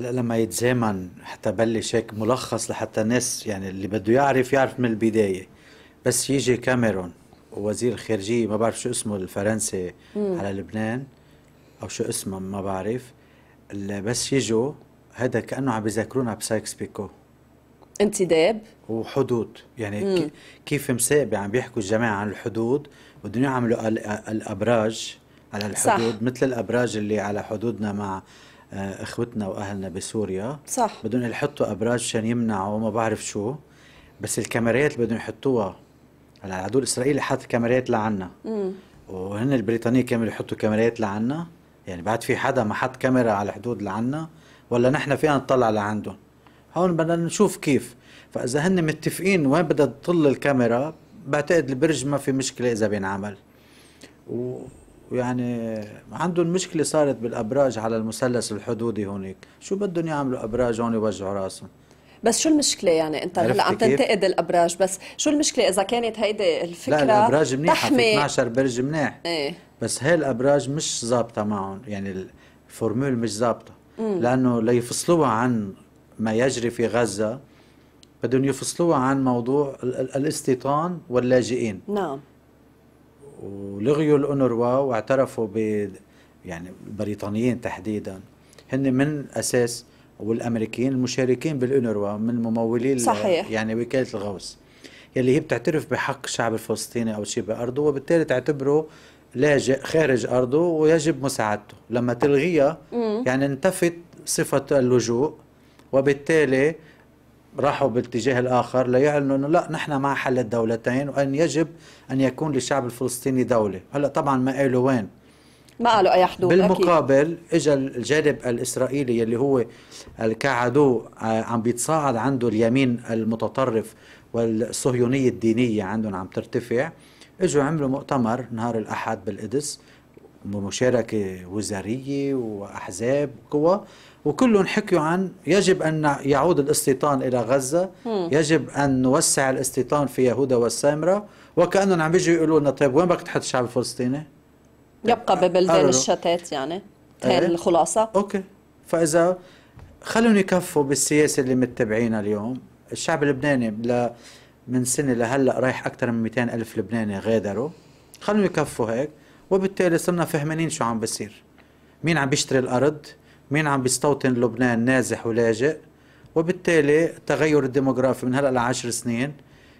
هلا لما يتزامن حتى بلش هيك ملخص لحتى الناس يعني اللي بده يعرف يعرف من البدايه بس يجي كاميرون ووزير الخارجيه ما بعرف شو اسمه الفرنسي مم. على لبنان او شو اسمه ما بعرف بس يجوا هذا كانه عم بيذكرونا بسايكس بيكو انتداب وحدود يعني مم. كيف مسابي عم بيحكوا الجماعه عن الحدود بدهم يعملوا الابراج على الحدود صح. مثل الابراج اللي على حدودنا مع آه، اخوتنا واهلنا بسوريا صح بدهم يحطوا ابراج عشان يمنعوا ما بعرف شو بس الكاميرات اللي بدهم يحطوها هلا العدو الاسرائيلي حاط كاميرات لعنا وهن البريطانيه كانوا يحطوا كاميرات لعنا يعني بعد في حدا ما حط كاميرا على الحدود لعنا ولا نحن فينا نطلع لعندهم هون بدنا نشوف كيف فاذا هن متفقين وين بدها تطل الكاميرا بعتقد البرج ما في مشكله اذا بينعمل و ويعني عندهم مشكلة صارت بالأبراج على المثلث الحدودي هونيك شو بدهم يعملوا أبراج هون يوجعوا راسهم بس شو المشكلة يعني أنت هلا عم تنتقد الأبراج بس شو المشكلة إذا كانت هيدي الفكرة لا الأبراج منيحة تحمي... في 12 برج منيح ايه؟ بس هاي الأبراج مش ظابطة معهم يعني الفورمول مش ظابطة لأنه ليفصلوها عن ما يجري في غزة بدهم يفصلوها عن موضوع الاستيطان واللاجئين نعم ولغيوا الأونروا واعترفوا ب يعني البريطانيين تحديدا هن من أساس والأمريكيين المشاركين بالأونروا من ممولي صحيح. يعني وكالة الغوث يلي هي بتعترف بحق الشعب الفلسطيني أو شيء بأرضه وبالتالي تعتبره لاجئ خارج أرضه ويجب مساعدته لما تلغيها يعني انتفت صفة اللجوء وبالتالي راحوا باتجاه الآخر ليعلنوا أنه لا نحن مع حل الدولتين وأن يجب أن يكون للشعب الفلسطيني دولة هلأ طبعا ما قالوا وين ما قالوا أي حدود بالمقابل اجى الجانب الإسرائيلي اللي هو كعدو آه، عم بيتصاعد عنده اليمين المتطرف والصهيونية الدينية عندهم عم ترتفع اجوا عملوا مؤتمر نهار الأحد بالقدس بمشاركة وزارية وأحزاب وقوى وكلهم حكيوا عن يجب أن يعود الاستيطان إلى غزة يجب أن نوسع الاستيطان في يهودا والسامرة وكأنهم عم بيجوا يقولوا لنا طيب وين بدك تحط الشعب الفلسطيني؟ يبقى طيب، ببلدان الشتات يعني هي ايه؟ الخلاصة أوكي فإذا خلوني يكفوا بالسياسة اللي متبعينها اليوم الشعب اللبناني ل... من سنة لهلأ رايح أكثر من 200 ألف لبناني غادروا خلوني يكفوا هيك وبالتالي صرنا فهمانين شو عم بصير مين عم بيشتري الأرض مين عم بيستوطن لبنان نازح ولاجئ وبالتالي التغير الديموغرافي من هلا لعشر سنين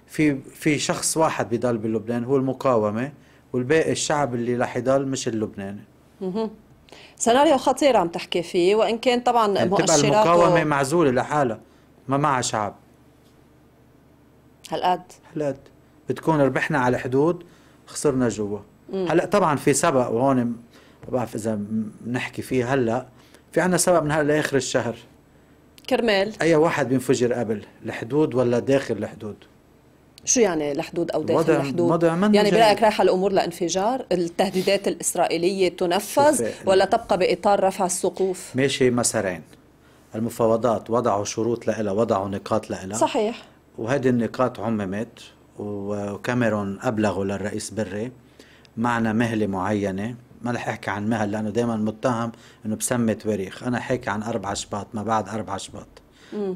في في شخص واحد بيضل بلبنان هو المقاومه والباقي الشعب اللي رح يضل مش اللبناني سيناريو خطير عم تحكي فيه وان كان طبعا يعني مؤشرات المقاومه و... معزوله لحالها ما معها شعب هالقد هالقد بتكون ربحنا على حدود خسرنا جوا هلا طبعا في سبق وهون ما بعرف اذا بنحكي فيه هلا في عندنا سبق من هلا لاخر الشهر كرمال اي واحد بينفجر قبل الحدود ولا داخل الحدود شو يعني الحدود او داخل وضع الحدود وضع من يعني برايك رايحه الامور لانفجار التهديدات الاسرائيليه تنفذ ولا تبقى باطار رفع السقوف ماشي مسارين المفاوضات وضعوا شروط لها وضعوا نقاط لها صحيح وهذه النقاط عممت وكاميرون ابلغوا للرئيس بري معنا مهله معينه ما رح احكي عن مهل لانه دائما متهم انه بسمي تواريخ انا حكي عن 4 شباط ما بعد 4 شباط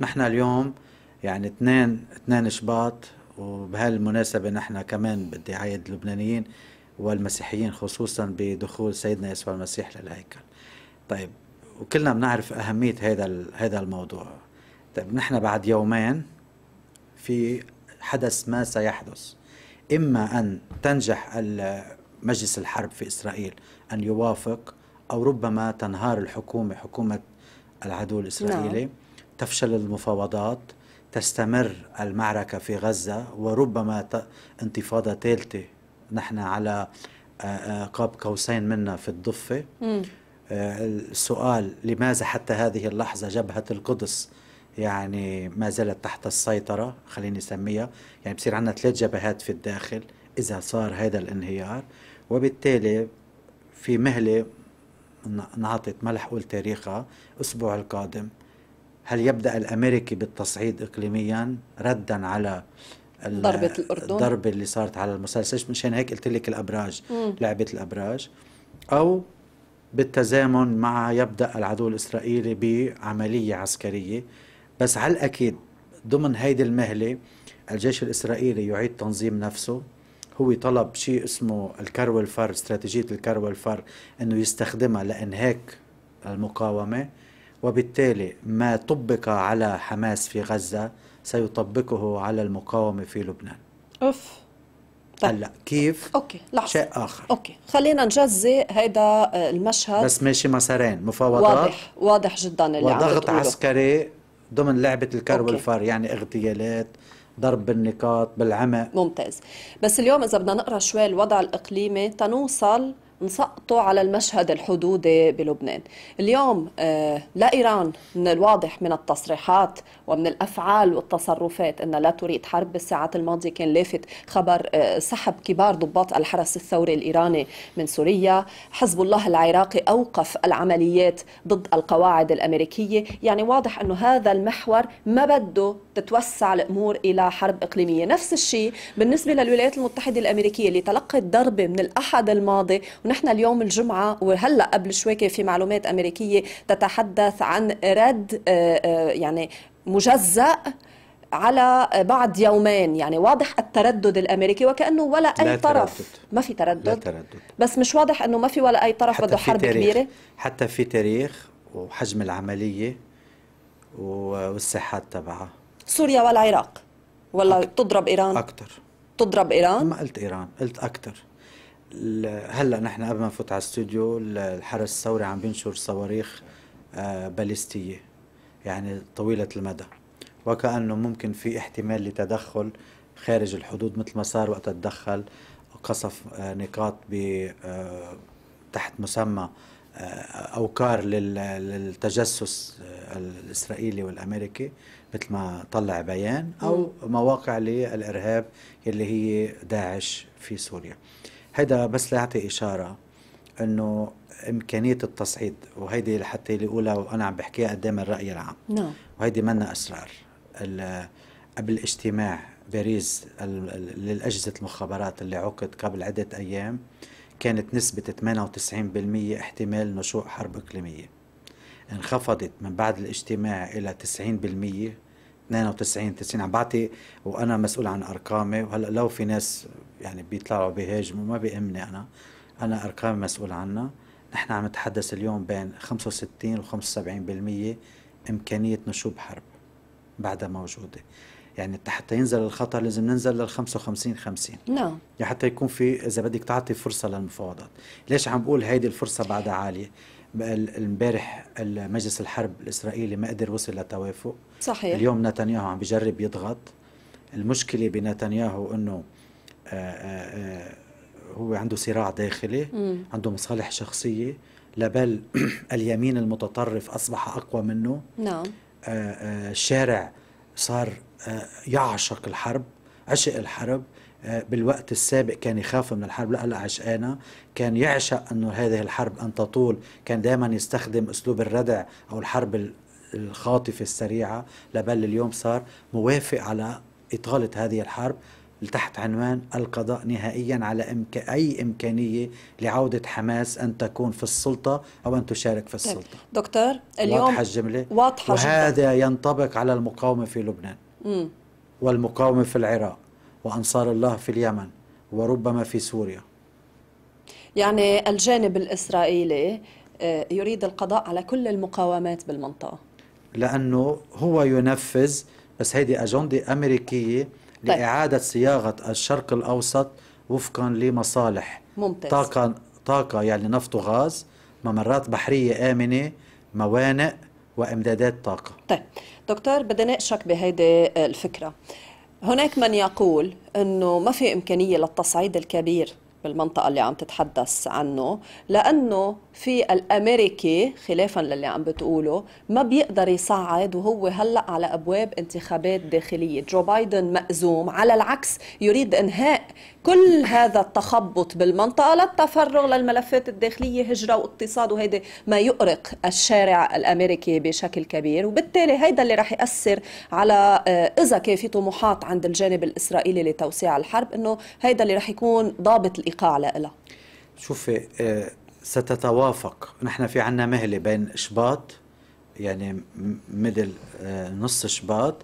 نحن اليوم يعني 2 2 شباط وبهالمناسبة نحن كمان بدي عيد اللبنانيين والمسيحيين خصوصا بدخول سيدنا يسوع المسيح للهيكل طيب وكلنا بنعرف أهمية هذا هذا الموضوع طيب نحن بعد يومين في حدث ما سيحدث إما أن تنجح مجلس الحرب في إسرائيل أن يوافق أو ربما تنهار الحكومة حكومة العدو الإسرائيلي نعم. تفشل المفاوضات تستمر المعركة في غزة وربما انتفاضة ثالثة نحن على آه، آه، قاب قوسين منا في الضفة آه، السؤال لماذا حتى هذه اللحظة جبهة القدس يعني ما زالت تحت السيطرة خليني أسميها يعني بصير عندنا ثلاث جبهات في الداخل إذا صار هذا الانهيار وبالتالي في مهلة انعطت ما رح أقول تاريخها الأسبوع القادم هل يبدأ الأمريكي بالتصعيد إقليميا ردا على ضربة الأردن الضربة اللي صارت على المسلسل مشان هيك قلت لك الأبراج مم. لعبة الأبراج أو بالتزامن مع يبدأ العدو الإسرائيلي بعملية عسكرية بس على الأكيد ضمن هيدي المهلة الجيش الإسرائيلي يعيد تنظيم نفسه هو طلب شيء اسمه الكروي والفر استراتيجية الكروي والفر أنه يستخدمها لإنهاك المقاومة وبالتالي ما طبق على حماس في غزة سيطبقه على المقاومة في لبنان أوف طيب. هلا كيف اوكي لحظه شيء اخر اوكي خلينا نجزي هيدا المشهد بس ماشي مسارين مفاوضات واضح واضح جدا اللي وضغط عم وضغط عسكري ضمن لعبه الكرب والفر يعني اغتيالات ضرب بالنقاط بالعمق ممتاز بس اليوم إذا بدنا نقرأ شوي الوضع الإقليمي تنوصل نسقطوا على المشهد الحدودي بلبنان اليوم آه، لا إيران من الواضح من التصريحات ومن الأفعال والتصرفات أنها لا تريد حرب بالساعات الماضية كان لافت خبر آه، سحب كبار ضباط الحرس الثوري الإيراني من سوريا حزب الله العراقي أوقف العمليات ضد القواعد الأمريكية يعني واضح أنه هذا المحور ما بده تتوسع الأمور إلى حرب إقليمية نفس الشيء بالنسبة للولايات المتحدة الأمريكية اللي تلقت ضربة من الأحد الماضي ونحن اليوم الجمعة وهلأ قبل شوي كان في معلومات أمريكية تتحدث عن رد آه، آه، يعني مجزأ على بعد يومين يعني واضح التردد الامريكي وكانه ولا اي طرف تردد. ما في تردد لا تردد بس مش واضح انه ما في ولا اي طرف بده حرب تاريخ. كبيره حتى في تاريخ وحجم العمليه والساحات تبعها سوريا والعراق ولا أكتر. تضرب ايران اكثر تضرب ايران ما قلت ايران قلت اكثر هلا نحن قبل ما نفوت على الاستوديو الحرس الثوري عم بينشر صواريخ آه، باليستيه يعني طويله المدى وكانه ممكن في احتمال لتدخل خارج الحدود مثل ما صار وقت تدخل قصف آه، نقاط ب آه، تحت مسمى اوكار للتجسس الاسرائيلي والامريكي مثل ما طلع بيان او مواقع للارهاب اللي هي داعش في سوريا. هيدا بس ليعطي إشارة أنه إمكانية التصعيد وهيدي لحتى الأولى وأنا عم بحكيها قدام الرأي إيه العام نعم وهيدي منا أسرار قبل اجتماع باريس للأجهزة المخابرات اللي عقد قبل عدة أيام كانت نسبة 98% احتمال نشوء حرب إقليمية انخفضت من بعد الاجتماع إلى 90% 92 90 عم بعطي وانا مسؤول عن ارقامي وهلا لو في ناس يعني بيطلعوا بيهاجموا ما بيهمني انا انا ارقامي مسؤول عنها نحن عم نتحدث اليوم بين 65 و 75% امكانيه نشوب حرب بعدها موجوده يعني حتى ينزل الخطر لازم ننزل لل 55 50 نعم no. يعني حتى يكون في اذا بدك تعطي فرصه للمفاوضات ليش عم بقول هيدي الفرصه بعدها عاليه امبارح مجلس الحرب الاسرائيلي ما قدر وصل لتوافق صحيح اليوم نتنياهو عم بجرب يضغط المشكله بنتنياهو انه آه، آه، آه، هو عنده صراع داخلي مم. عنده مصالح شخصيه لبل اليمين المتطرف اصبح اقوى منه نعم الشارع صار يعشق الحرب عشق الحرب آه، بالوقت السابق كان يخاف من الحرب لا هلا عشقانة كان يعشق انه هذه الحرب ان تطول كان دائما يستخدم اسلوب الردع او الحرب الخاطفة السريعة لبل اليوم صار موافق على إطالة هذه الحرب تحت عنوان القضاء نهائيا على إمك... أي إمكانية لعودة حماس أن تكون في السلطة أو أن تشارك في طيب، السلطة طيب. دكتور اليوم واضحة الجملة واضحة وهذا جدا. ينطبق على المقاومة في لبنان مم. والمقاومة في العراق وأنصار الله في اليمن وربما في سوريا يعني الجانب الإسرائيلي آه، يريد القضاء على كل المقاومات بالمنطقة لأنه هو ينفذ بس هيدي أجندة أمريكية طيب. لإعادة صياغة الشرق الأوسط وفقا لمصالح ممتاز طاقة, طاقة يعني نفط وغاز ممرات بحرية آمنة موانئ وإمدادات طاقة طيب دكتور بدي ناقشك بهيدي آه، الفكرة هناك من يقول أنه ما في إمكانية للتصعيد الكبير بالمنطقة اللي عم تتحدث عنه لأنه في الأمريكي خلافا للي عم بتقوله ما بيقدر يصعد وهو هلأ على أبواب انتخابات داخلية جو بايدن مأزوم على العكس يريد إنهاء كل هذا التخبط بالمنطقة للتفرغ للملفات الداخلية هجرة واقتصاد وهيدا ما يؤرق الشارع الأمريكي بشكل كبير وبالتالي هيدا اللي راح يأثر على آه، إذا كان في طموحات عند الجانب الإسرائيلي لتوسيع الحرب إنه هيدا اللي راح يكون ضابط الإقامة على لها شوفي آه، ستتوافق نحن في عنا مهله بين شباط يعني ميدل آه، نص شباط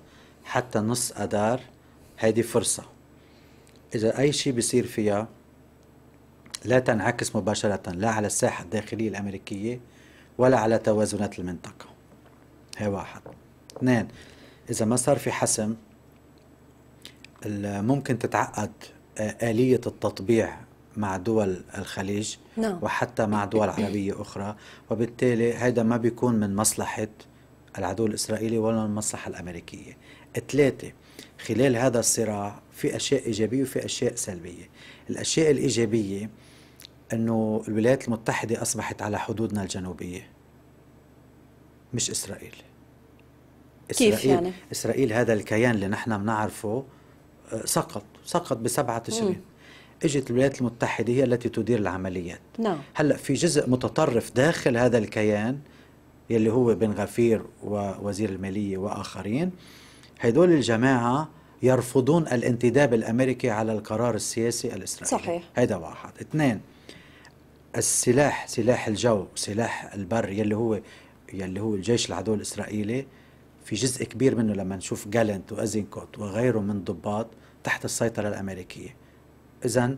حتى نص اذار هيدي فرصه اذا اي شيء بيصير فيها لا تنعكس مباشره لا على الساحه الداخليه الامريكيه ولا على توازنات المنطقه هي واحد اثنين اذا ما صار في حسم ممكن تتعقد آه، آلية التطبيع مع دول الخليج نعم. وحتى مع دول عربية أخرى وبالتالي هذا ما بيكون من مصلحة العدو الإسرائيلي ولا من المصلحة الأمريكية ثلاثة خلال هذا الصراع في أشياء إيجابية وفي أشياء سلبية الأشياء الإيجابية أنه الولايات المتحدة أصبحت على حدودنا الجنوبية مش إسرائيل إسرائيل كيف يعني؟ إسرائيل هذا الكيان اللي نحن بنعرفه آه، سقط سقط بسبعة تشرين اجت الولايات المتحده هي التي تدير العمليات نعم هلا في جزء متطرف داخل هذا الكيان يلي هو بن غفير ووزير الماليه واخرين هدول الجماعه يرفضون الانتداب الامريكي على القرار السياسي الاسرائيلي صحيح هذا واحد اثنين السلاح سلاح الجو سلاح البر يلي هو يلي هو الجيش العدو الاسرائيلي في جزء كبير منه لما نشوف جالنت وازينكوت وغيره من ضباط تحت السيطره الامريكيه إذا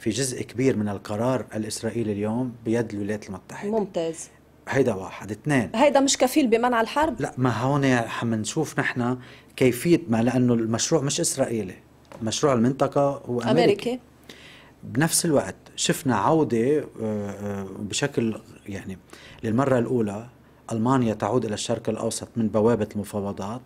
في جزء كبير من القرار الإسرائيلي اليوم بيد الولايات المتحدة ممتاز هيدا واحد اثنين هيدا مش كفيل بمنع الحرب؟ لا ما هون عم نشوف نحن كيفية ما لأنه المشروع مش إسرائيلي مشروع المنطقة هو أمريكي, أمريكي. بنفس الوقت شفنا عودة آه، آه، بشكل يعني للمرة الأولى ألمانيا تعود إلى الشرق الأوسط من بوابة المفاوضات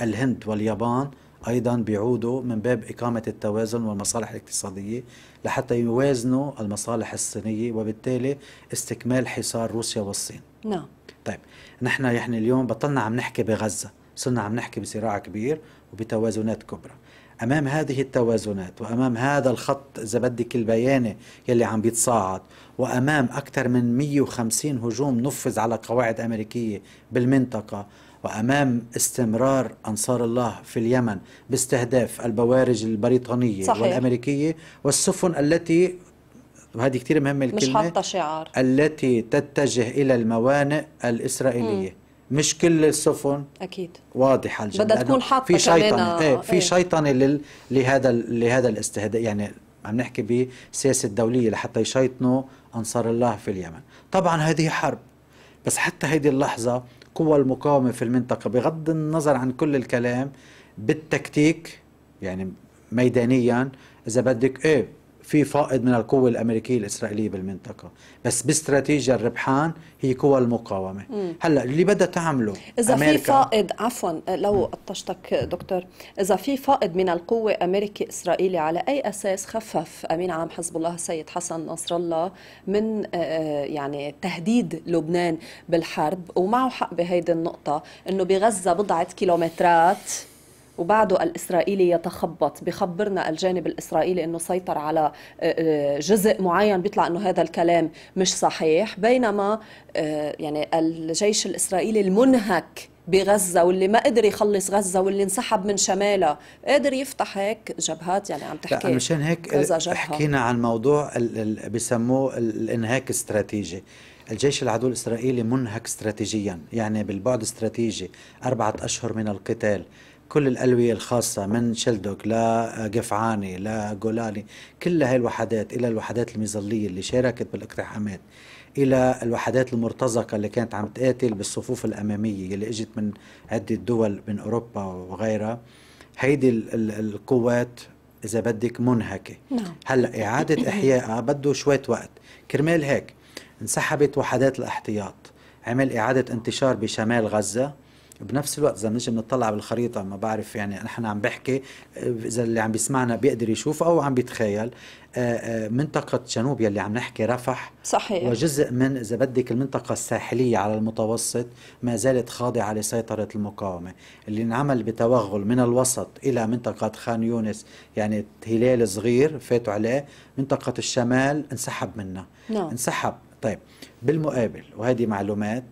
الهند واليابان أيضا بيعودوا من باب إقامة التوازن والمصالح الاقتصادية لحتى يوازنوا المصالح الصينية وبالتالي استكمال حصار روسيا والصين نعم طيب نحن يعني اليوم بطلنا عم نحكي بغزة صرنا عم نحكي بصراع كبير وبتوازنات كبرى امام هذه التوازنات وامام هذا الخط اذا بدك البياني يلي عم بيتصاعد وامام اكثر من 150 هجوم نفذ على قواعد امريكيه بالمنطقه وأمام استمرار أنصار الله في اليمن باستهداف البوارج البريطانية صحيح. والأمريكية والسفن التي وهذه كثير مهمة الكلمة مش حاطة شعار التي تتجه إلى الموانئ الإسرائيلية م. مش كل السفن اكيد واضحه الجمله بدها تكون حاطه في شيطنه ايه آه، في ايه؟ شيطنه لل... لهذا لهذا الاستهداف يعني عم نحكي بسياسه دوليه لحتى يشيطنوا انصار الله في اليمن طبعا هذه حرب بس حتى هذه اللحظه قوى المقاومه في المنطقه بغض النظر عن كل الكلام بالتكتيك يعني ميدانيا اذا بدك ايه في فائض من القوة الأمريكية الإسرائيلية بالمنطقة بس باستراتيجيا الربحان هي قوى المقاومة مم. هلأ اللي بدها تعمله إذا في فائض عفوا لو قطشتك دكتور إذا في فائض من القوة أمريكي إسرائيلي على أي أساس خفف أمين عام حزب الله السيد حسن نصر الله من آه، آه، يعني تهديد لبنان بالحرب ومعه حق بهيدي النقطة أنه بغزة بضعة كيلومترات وبعده الإسرائيلي يتخبط بخبرنا الجانب الإسرائيلي أنه سيطر على آه، آه، جزء معين بيطلع أنه هذا الكلام مش صحيح بينما آه، يعني الجيش الإسرائيلي المنهك بغزه واللي ما قدر يخلص غزه واللي انسحب من شمالها قادر يفتح هيك جبهات يعني عم تحكي لا مشان هيك حكينا عن موضوع بسموه الانهاك استراتيجي الجيش العدو الإسرائيلي منهك استراتيجيا يعني بالبعد استراتيجي أربعة أشهر من القتال كل الألوية الخاصة من شلدوك لقفعاني لجولاني كل هاي الوحدات إلى الوحدات المظلية اللي شاركت بالاقتحامات إلى الوحدات المرتزقة اللي كانت عم تقاتل بالصفوف الأمامية اللي إجت من عدة دول من أوروبا وغيرها هيدي القوات إذا بدك منهكة نعم. هلأ إعادة إحيائها بده شوية وقت كرمال هيك انسحبت وحدات الاحتياط عمل إعادة انتشار بشمال غزة بنفس الوقت اذا بنجي بنطلع بالخريطه ما بعرف يعني نحن عم بحكي اذا اللي عم بيسمعنا بيقدر يشوف او عم بيتخيل آه، آه، منطقة جنوب يلي عم نحكي رفح صحيح وجزء من إذا بدك المنطقة الساحلية على المتوسط ما زالت خاضعة لسيطرة المقاومة اللي انعمل بتوغل من الوسط إلى منطقة خان يونس يعني هلال صغير فاتوا عليه منطقة الشمال انسحب منها نعم. انسحب طيب بالمقابل وهذه معلومات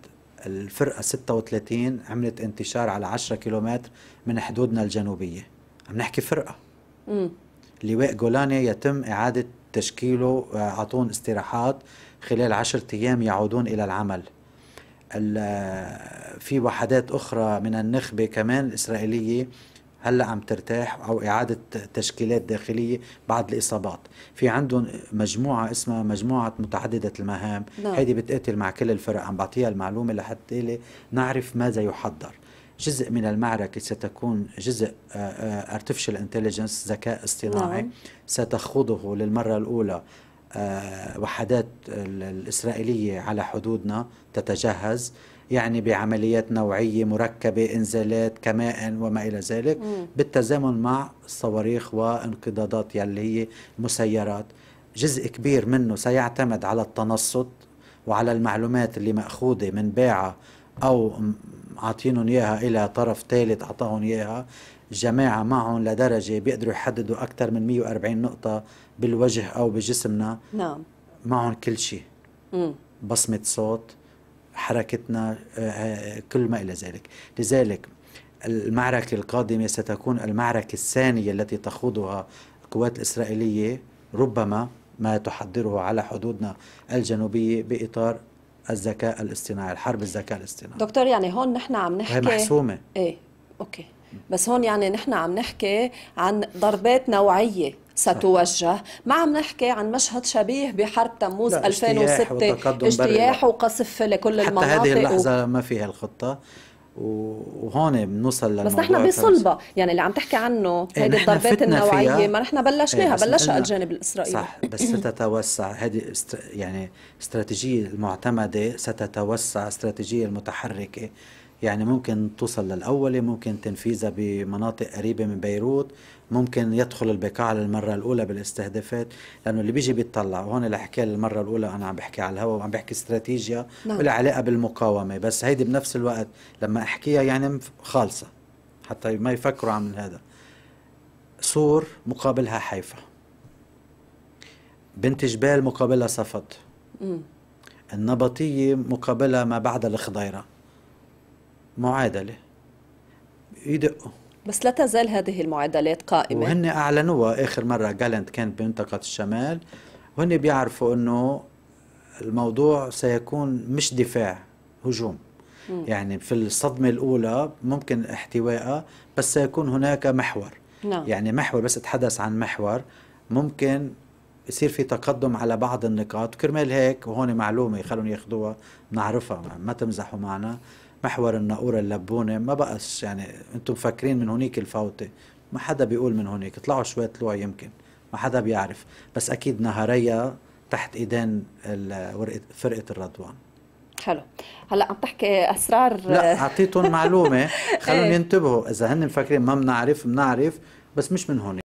الفرقة 36 عملت انتشار على 10 كيلومتر من حدودنا الجنوبية عم نحكي فرقة مم. لواء جولاني يتم إعادة تشكيله آه، أعطون استراحات خلال عشرة أيام يعودون إلى العمل آه، في وحدات أخرى من النخبة كمان الإسرائيلية هلا عم ترتاح او اعاده تشكيلات داخليه بعد الاصابات في عندهم مجموعه اسمها مجموعه متعدده المهام نعم. بتقاتل مع كل الفرق عم بعطيها المعلومه لحتى نعرف ماذا يحضر جزء من المعركة ستكون جزء ارتفيشال انتليجنس ذكاء اصطناعي نعم. ستخوضه للمرة الأولى وحدات الإسرائيلية على حدودنا تتجهز يعني بعمليات نوعية مركبة إنزالات كمائن وما إلى ذلك مم. بالتزامن مع الصواريخ وانقضاضات يلي هي مسيرات جزء كبير منه سيعتمد على التنصت وعلى المعلومات اللي مأخوذة من باعة أو عاطينهم إياها إلى طرف ثالث أعطاهم إياها جماعة معهم لدرجة بيقدروا يحددوا أكثر من 140 نقطة بالوجه أو بجسمنا نعم معهم كل شيء بصمة صوت حركتنا آه، آه، كل ما إلى ذلك لذلك المعركة القادمة ستكون المعركة الثانية التي تخوضها القوات الإسرائيلية ربما ما تحضره على حدودنا الجنوبية بإطار الذكاء الاصطناعي الحرب الذكاء الاصطناعي دكتور يعني هون نحن عم نحكي محسومة ايه اوكي بس هون يعني نحن عم نحكي عن ضربات نوعيه ستوجه ما عم نحكي عن مشهد شبيه بحرب تموز 2006 اجتياح وقصف لكل حتى المناطق هذه اللحظة و... ما فيها الخطة وهون بنوصل للموضوع بس نحن بصلبة يعني اللي عم تحكي عنه هذه إيه، هيدي الضربات النوعية ما إيه، نحن بلشناها ايه بلشها الجانب الإسرائيلي صح بس ستتوسع هذه يعني استراتيجية المعتمدة ستتوسع استراتيجية المتحركة يعني ممكن توصل للأولى ممكن تنفيذها بمناطق قريبة من بيروت ممكن يدخل البقاع للمرة الأولى بالاستهدافات لأنه اللي بيجي بيطلع وهون اللي حكي للمرة الأولى أنا عم بحكي على الهواء وعم بحكي استراتيجيا نعم. ولا علاقة بالمقاومة بس هيدي بنفس الوقت لما أحكيها يعني خالصة حتى ما يفكروا عن هذا سور مقابلها حيفا بنت جبال مقابلها صفد النبطية مقابلها ما بعد الخضيرة معادله يدقوا بس لا تزال هذه المعادلات قائمه وهن اعلنوها اخر مره جالنت كانت بمنطقه الشمال وهن بيعرفوا انه الموضوع سيكون مش دفاع هجوم م. يعني في الصدمه الاولى ممكن احتوائها بس سيكون هناك محور نعم. يعني محور بس اتحدث عن محور ممكن يصير في تقدم على بعض النقاط كرمال هيك وهون معلومه يخلون ياخذوها نعرفها ما تمزحوا معنا محور الناقوره اللبونه ما بقاش يعني انتم مفكرين من هونيك الفوته ما حدا بيقول من هونيك اطلعوا شوي طلوع يمكن ما حدا بيعرف بس اكيد نهاريا تحت ايدين فرقه الرضوان حلو هلا عم تحكي اسرار لا اعطيتهم معلومه خلوهم إيه. ينتبهوا اذا هن مفكرين ما بنعرف بنعرف بس مش من هون